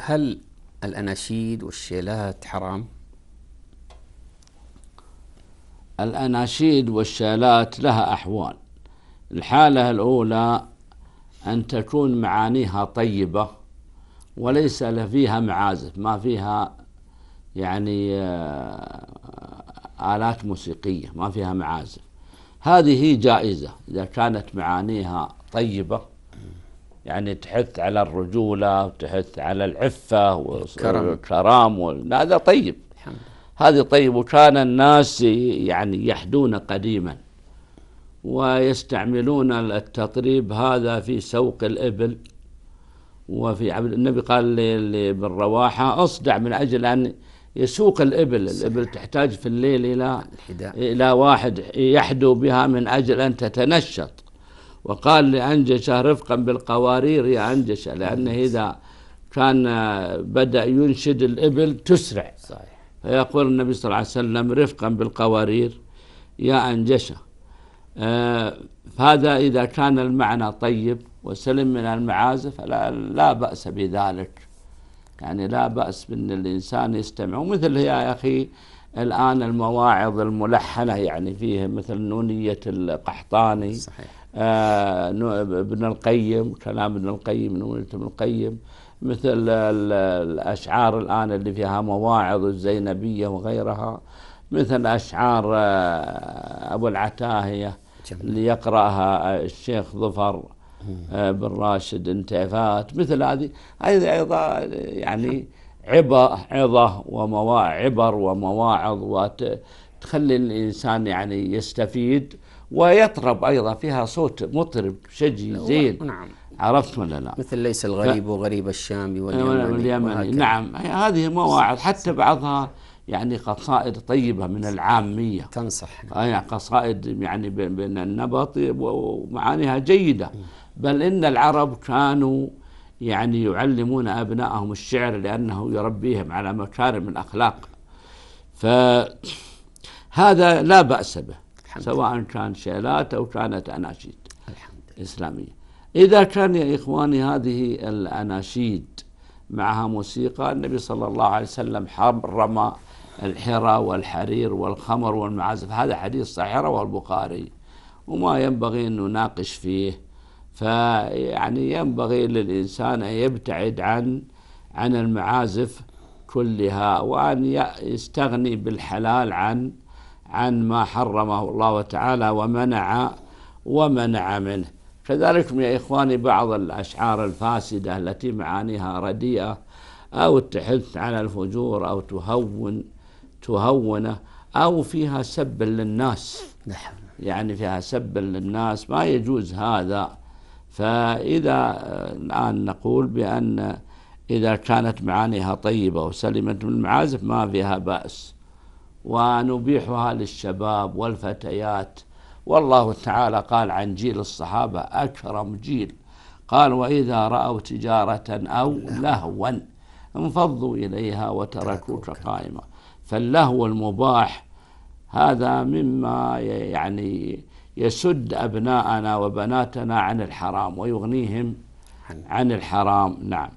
هل الأناشيد والشيلات حرام؟ الأناشيد والشيلات لها أحوال الحالة الأولى أن تكون معانيها طيبة وليس فيها معازف ما فيها يعني آه، آلات موسيقية ما فيها معازف هذه جائزة إذا كانت معانيها طيبة يعني تحث على الرجولة وتحث على العفة والكرم هذا طيب هذه طيب وكان الناس يعني يحدون قديما ويستعملون التطريب هذا في سوق الإبل وفي عبد النبي قال لي رواحة أصدع من أجل أن يسوق الإبل صحيح. الإبل تحتاج في الليل إلى الحداء. إلى واحد يحدو بها من أجل أن تتنشط وقال لأنجشة رفقا بالقوارير يا أنجشة لأنه إذا كان بدأ ينشد الإبل تسرع صحيح. فيقول النبي صلى الله عليه وسلم رفقا بالقوارير يا أنجشة آه هذا إذا كان المعنى طيب وسلم من المعازف لا, لا بأس بذلك يعني لا بأس بأن الإنسان يستمع ومثل يا أخي الآن المواعظ الملحنة يعني فيه مثل نونية القحطاني صحيح آه، ابن القيم كلام ابن القيم نونة ابن القيم مثل الأشعار الآن اللي فيها مواعظ الزينبية وغيرها مثل أشعار آه، أبو العتاهية اللي يقرأها الشيخ ظفر آه، بن راشد انتفات مثل هذه هذه أيضا يعني عبر عظة ومواعبر ومواعظ وت تخلي الإنسان يعني يستفيد ويطرب أيضا فيها صوت مطرب شجي نعم، زين نعم عرفت ولا لا مثل ليس الغريب ف... وغريب الشامي أيوة، واليمني, واليمني. نعم هذه مواعظ حتى بعضها يعني قصائد طيبة من العامية تنصح يعني قصائد يعني بين النبط ومعانيها جيدة بل إن العرب كانوا يعني يعلمون أبنائهم الشعر لأنه يربيهم على مكارم الأخلاق ف هذا لا بأس به الحمد سواء كان شعلات أو كانت أناشيد الحمد لله. إسلامية إذا كان يا إخواني هذه الأناشيد معها موسيقى النبي صلى الله عليه وسلم حرم الحرى والحرير والخمر والمعازف هذا حديث صحيح رواه البخاري وما ينبغي أن نناقش فيه فيعني ينبغي للإنسان أن يبتعد عن عن المعازف كلها وأن يستغني بالحلال عن عن ما حرمه الله تعالى ومنع ومنع منه كذلك يا إخواني بعض الأشعار الفاسدة التي معانيها رديئة أو تحث على الفجور أو تهون تهونه أو فيها سب للناس نعم. يعني فيها سب للناس ما يجوز هذا فإذا الآن نقول بأن إذا كانت معانيها طيبة وسلمت من المعازف ما فيها بأس ونبيحها للشباب والفتيات والله تعالى قال عن جيل الصحابة أكرم جيل قال وإذا رأوا تجارة أو لهوا انفضوا إليها وتركوك قائمة فاللهو المباح هذا مما يعني يسد أبناءنا وبناتنا عن الحرام ويغنيهم عن الحرام نعم